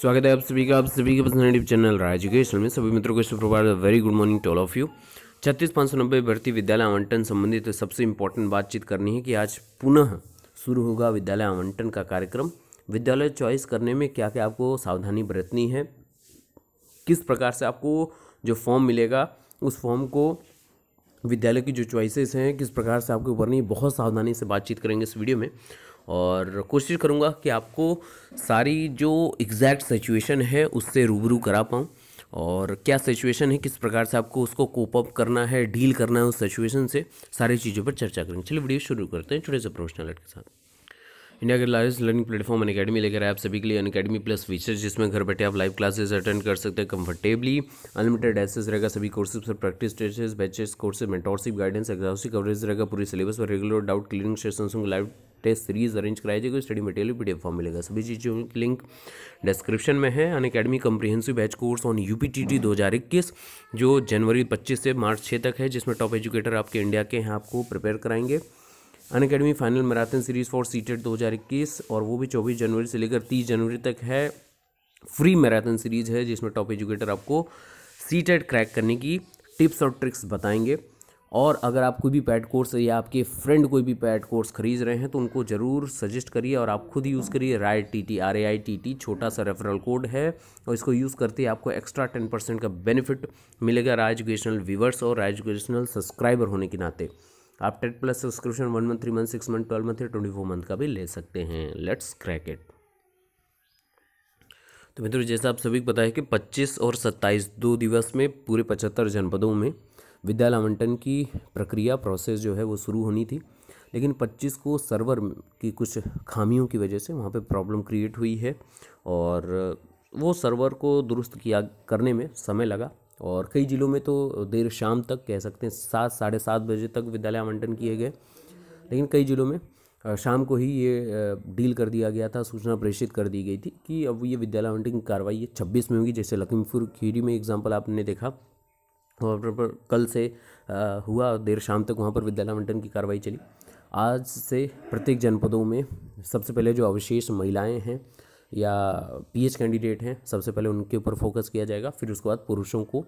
स्वागत है आप सभी का आप सभी के पर्सनैलिटी चैनल राय एजुकेशन में सभी मित्रों को सुप्रभात very good morning to all of you छत्तीस पाँच सौ नब्बे भर्ती विद्यालय आवंटन संबंधित तो सबसे इम्पोर्टेंट बातचीत करनी है कि आज पुनः शुरू होगा विद्यालय आवंटन का कार्यक्रम विद्यालय चॉइस करने में क्या क्या आपको सावधानी बरतनी है किस प्रकार से आपको जो फॉर्म मिलेगा उस फॉर्म को विद्यालय की जो चॉइसेस हैं किस प्रकार से आपको भरनी बहुत सावधानी से बातचीत करेंगे इस वीडियो में और कोशिश करूँगा कि आपको सारी जो एग्जैक्ट सिचुएशन है उससे रूबरू करा पाऊँ और क्या सिचुएशन है किस प्रकार से आपको उसको कोप अप करना है डील करना है उस सिचुएशन से सारी चीज़ों पर चर्चा करेंगे चलिए वीडियो शुरू करते हैं छोटे से प्रोफेशनल के साथ इंडिया के largest learning platform Unacademy लेकर आप सभी के लिए अन अकेडमी प्लस फीचर्स जिसमें घर बैठे आप लाइव क्लासेस अटेंड कर सकते हैं कंफर्टेबली अनलिमिटेड एसेस रहेगा सभी कोर्सेज पर practice test batches courses mentorship guidance exhaustive coverage रहेगा पूरी सिलेबस पर regular doubt clearing session live test series arrange कराई जाएगी स्टडी मटेरियल पी फॉर्म मिलेगा सभी चीज़ों की लिंक डिस्क्रिप्शन में है Unacademy comprehensive batch course on U P T जो जनवरी पच्चीस से मार्च छः तक है जिसमें टॉप एजुकेटर आपके इंडिया के हैं आपको प्रिपेयर कराएंगे Unacademy final marathon series for CTET इक्कीस और वो भी चौबीस जनवरी से लेकर तीस जनवरी तक है फ्री मैराथन सीरीज़ है जिसमें टॉप एजुकेटर आपको सीटेड क्रैक करने की टिप्स और ट्रिक्स बताएंगे और अगर आप कोई भी पैड कोर्स या आपके फ्रेंड कोई भी पैड कोर्स खरीद रहे हैं तो उनको ज़रूर सजेस्ट करिए और आप खुद यूज़ करिए Rai T T R A I T T छोटा सा रेफरल कोड है और इसको यूज़ करते आपको एक्स्ट्रा टेन परसेंट का बेनिफिट मिलेगा राय एजुकेशनल व्यूवर्स और राय एजुकेशनल सब्सक्राइबर होने के नाते आप TET plus subscription one month three month six month twelve month या ट्वेंटी फोर मंथ का भी ले सकते हैं लेट्स क्रैक इट तो मित्रों जैसा आप सभी को पता है कि 25 और 27 दो दिवस में पूरे 75 जनपदों में विद्यालय आवंटन की प्रक्रिया प्रोसेस जो है वो शुरू होनी थी लेकिन 25 को सर्वर की कुछ खामियों की वजह से वहाँ पे प्रॉब्लम क्रिएट हुई है और वो सर्वर को दुरुस्त किया करने में समय लगा और कई ज़िलों में तो देर शाम तक कह सकते हैं सात साढ़े सात बजे तक विद्यालय आवंटन किए गए लेकिन कई ज़िलों में शाम को ही ये डील कर दिया गया था सूचना प्रेषित कर दी गई थी कि अब ये विद्यालय आवंटन की कार्रवाई छब्बीस में होगी जैसे लखीमपुर खीरी में एग्जाम्पल आपने देखा वहाँ पर कल से हुआ देर शाम तक वहाँ पर विद्यालय आवंटन की कार्रवाई चली आज से प्रत्येक जनपदों में सबसे पहले जो अवशेष महिलाएं हैं या पीएच कैंडिडेट हैं सबसे पहले उनके ऊपर फोकस किया जाएगा फिर उसके बाद पुरुषों को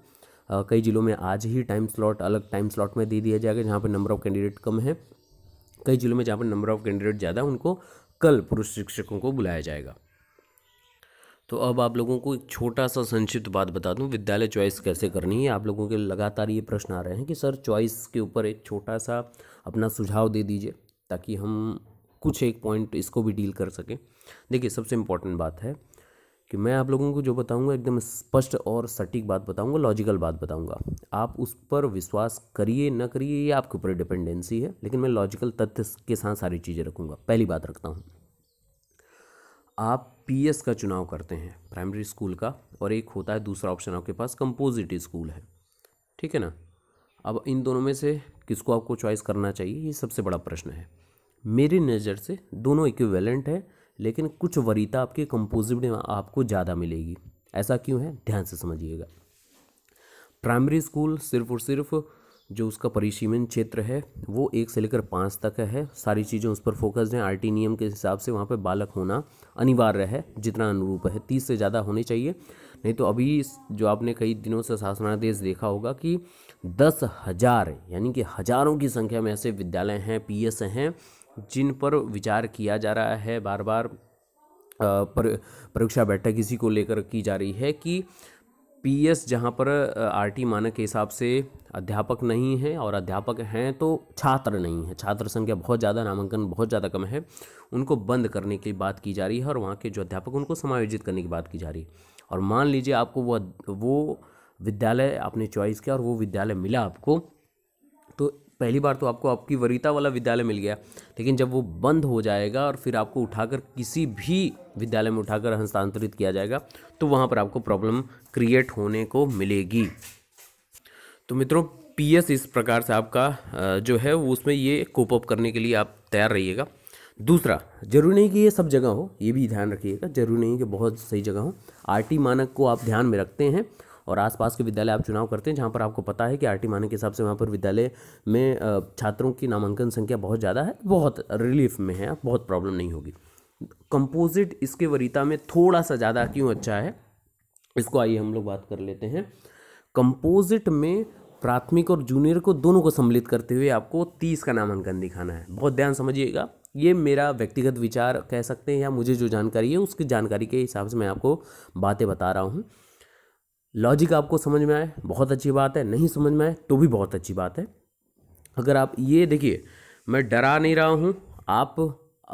आ, कई ज़िलों में आज ही टाइम स्लॉट अलग टाइम स्लॉट में दे दिया जाएगा जहाँ पर नंबर ऑफ़ कैंडिडेट कम है कई ज़िलों में जहाँ पर नंबर ऑफ़ कैंडिडेट ज़्यादा उनको कल पुरुष शिक्षकों को बुलाया जाएगा तो अब आप लोगों को एक छोटा सा संक्षिप्त बात बता दूं विद्यालय चॉइस कैसे करनी है आप लोगों के लगातार ये प्रश्न आ रहे हैं कि सर चॉइस के ऊपर एक छोटा सा अपना सुझाव दे दीजिए ताकि हम कुछ एक पॉइंट इसको भी डील कर सकें देखिए सबसे इम्पॉर्टेंट बात है कि मैं आप लोगों को जो बताऊंगा एकदम स्पष्ट और सटीक बात बताऊंगा लॉजिकल बात बताऊंगा आप उस पर विश्वास करिए ना करिए ये आपके ऊपर डिपेंडेंसी है लेकिन मैं लॉजिकल तथ्य के साथ सारी चीज़ें रखूँगा पहली बात रखता हूँ आप पीएस का चुनाव करते हैं प्राइमरी स्कूल का और एक होता है दूसरा ऑप्शन आपके पास कंपोजिट स्कूल है ठीक है ना अब इन दोनों में से किसको आपको चॉइस करना चाहिए ये सबसे बड़ा प्रश्न है मेरी नज़र से दोनों इक्विवेलेंट है लेकिन कुछ वरीता आपके कंपोजिट में आपको ज़्यादा मिलेगी ऐसा क्यों है ध्यान से समझिएगा प्राइमरी स्कूल सिर्फ और सिर्फ जो उसका परिसीमन क्षेत्र है वो एक से लेकर पाँच तक है सारी चीज़ें उस पर फोकस्ड हैं आर नियम के हिसाब से वहाँ पर बालक होना अनिवार्य है जितना अनुरूप है तीस से ज़्यादा होने चाहिए नहीं तो अभी जो आपने कई दिनों से शासनादेश देखा होगा कि दस हज़ार यानी कि हज़ारों की संख्या में ऐसे विद्यालय हैं पी हैं जिन पर विचार किया जा रहा है बार बार परीक्षा बैठक इसी को लेकर की जा रही है कि पीएस जहाँ पर आरटी मानक के हिसाब से अध्यापक नहीं हैं और अध्यापक हैं तो छात्र नहीं हैं छात्र संख्या बहुत ज़्यादा नामांकन बहुत ज़्यादा कम है उनको बंद करने की बात की जा रही है और वहाँ के जो अध्यापक उनको समायोजित करने की बात की जा रही है और मान लीजिए आपको वो वो विद्यालय आपने चॉइस किया और वो विद्यालय मिला आपको तो पहली बार तो आपको आपकी वरीता वाला विद्यालय मिल गया लेकिन जब वो बंद हो जाएगा और फिर आपको उठाकर किसी भी विद्यालय में उठाकर हस्तांतरित किया जाएगा तो वहाँ पर आपको प्रॉब्लम क्रिएट होने को मिलेगी तो मित्रों पीएस इस प्रकार से आपका जो है उसमें ये कोप अप करने के लिए आप तैयार रहिएगा दूसरा जरूरी नहीं कि ये सब जगह हो ये भी ध्यान रखिएगा जरूरी नहीं कि बहुत सही जगह हो आरटी मानक को आप ध्यान में रखते हैं और आसपास के विद्यालय आप चुनाव करते हैं जहाँ पर आपको पता है कि आर टी माने के हिसाब से वहाँ पर विद्यालय में छात्रों की नामांकन संख्या बहुत ज़्यादा है बहुत रिलीफ में है बहुत प्रॉब्लम नहीं होगी कंपोजिट इसके वरीता में थोड़ा सा ज़्यादा क्यों अच्छा है इसको आइए हम लोग बात कर लेते हैं कंपोजिट में प्राथमिक और जूनियर को दोनों को सम्मिलित करते हुए आपको तीस का नामांकन दिखाना है बहुत ध्यान समझिएगा ये मेरा व्यक्तिगत विचार कह सकते हैं या मुझे जो जानकारी है उसकी जानकारी के हिसाब से मैं आपको बातें बता रहा हूँ लॉजिक आपको समझ में आए बहुत अच्छी बात है नहीं समझ में आए तो भी बहुत अच्छी बात है अगर आप ये देखिए मैं डरा नहीं रहा हूँ आप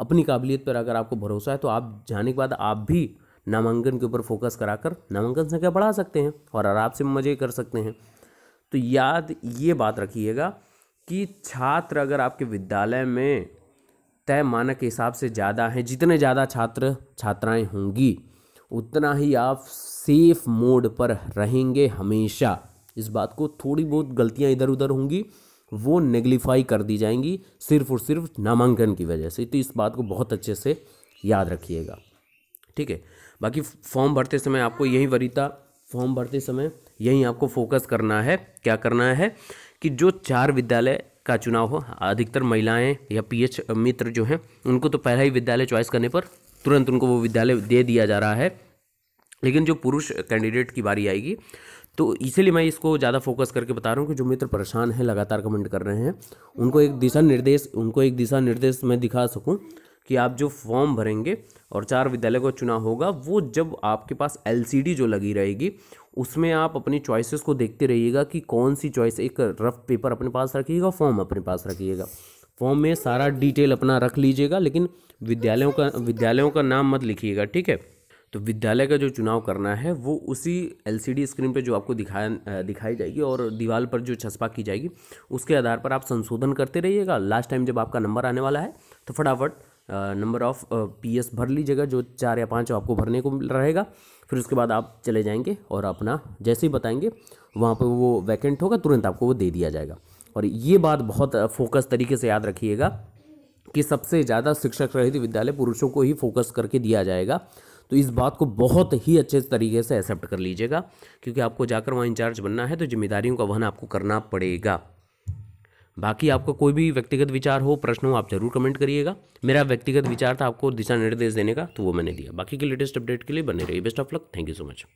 अपनी काबिलियत पर अगर आपको भरोसा है तो आप जाने के बाद आप भी नामांकन के ऊपर फोकस कराकर नामांकन संख्या बढ़ा सकते हैं और आराम से मज़े कर सकते हैं तो याद ये बात रखिएगा कि छात्र अगर आपके विद्यालय में तय मानक के हिसाब से ज़्यादा हैं जितने ज़्यादा छात्र छात्राएं होंगी उतना ही आप सेफ मोड पर रहेंगे हमेशा इस बात को थोड़ी बहुत गलतियां इधर उधर होंगी वो नेग्लिफाई कर दी जाएंगी सिर्फ और सिर्फ नामांकन की वजह से तो इस बात को बहुत अच्छे से याद रखिएगा ठीक है बाकी फॉर्म भरते समय आपको यही वरीता फॉर्म भरते समय यही आपको फोकस करना है क्या करना है कि जो चार विद्यालय का चुनाव हो अधिकतर महिलाएं या पीएच मित्र जो हैं उनको तो पहला ही विद्यालय चॉइस करने पर तुरंत उनको वो विद्यालय दे दिया जा रहा है लेकिन जो पुरुष कैंडिडेट की बारी आएगी तो इसीलिए मैं इसको ज़्यादा फोकस करके बता रहा हूँ कि जो मित्र परेशान हैं लगातार कमेंट कर रहे हैं उनको एक दिशा निर्देश उनको एक दिशा निर्देश मैं दिखा सकूँ कि आप जो फॉर्म भरेंगे और चार विद्यालय को चुना होगा वो जब आपके पास एल जो लगी रहेगी उसमें आप अपनी चॉइसेस को देखते रहिएगा कि कौन सी चॉइस एक रफ पेपर अपने पास रखिएगा फॉर्म अपने पास रखिएगा फॉर्म में सारा डिटेल अपना रख लीजिएगा लेकिन विद्यालयों का विद्यालयों का नाम मत लिखिएगा ठीक है तो विद्यालय का जो चुनाव करना है वो उसी एलसीडी स्क्रीन पे जो आपको दिखाया दिखाई जाएगी और दीवार पर जो छस्पा की जाएगी उसके आधार पर आप संशोधन करते रहिएगा लास्ट टाइम जब आपका नंबर आने वाला है तो फटाफट नंबर ऑफ पीएस भर लीजिएगा जो चार या पाँच आपको भरने को रहेगा फिर उसके बाद आप चले जाएंगे और अपना जैसे ही बताएंगे वहाँ पर वो वैकेंट होगा तुरंत आपको वो दे दिया जाएगा और ये बात बहुत फोकस तरीके से याद रखिएगा कि सबसे ज़्यादा शिक्षक रहित विद्यालय पुरुषों को ही फोकस करके दिया जाएगा तो इस बात को बहुत ही अच्छे तरीके से एक्सेप्ट कर लीजिएगा क्योंकि आपको जाकर वहाँ इंचार्ज बनना है तो जिम्मेदारियों का वहन आपको करना पड़ेगा बाकी आपका कोई भी व्यक्तिगत विचार हो प्रश्न हो आप जरूर कमेंट करिएगा मेरा व्यक्तिगत विचार था आपको दिशा निर्देश देने का तो वो मैंने दिया बाकी के लेटेस्ट अपडेट के लिए बने रहिए best of luck thank you so much